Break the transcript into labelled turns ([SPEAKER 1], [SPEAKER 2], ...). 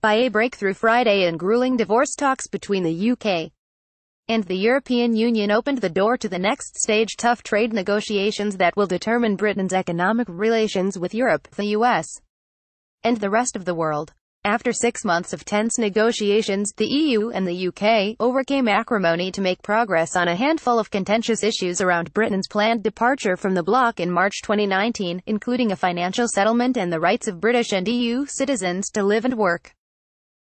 [SPEAKER 1] by a breakthrough Friday in grueling divorce talks between the UK and the European Union opened the door to the next stage tough trade negotiations that will determine Britain's economic relations with Europe, the US, and the rest of the world. After six months of tense negotiations, the EU and the UK overcame acrimony to make progress on a handful of contentious issues around Britain's planned departure from the bloc in March 2019, including a financial settlement and the rights of British and EU citizens to live and work.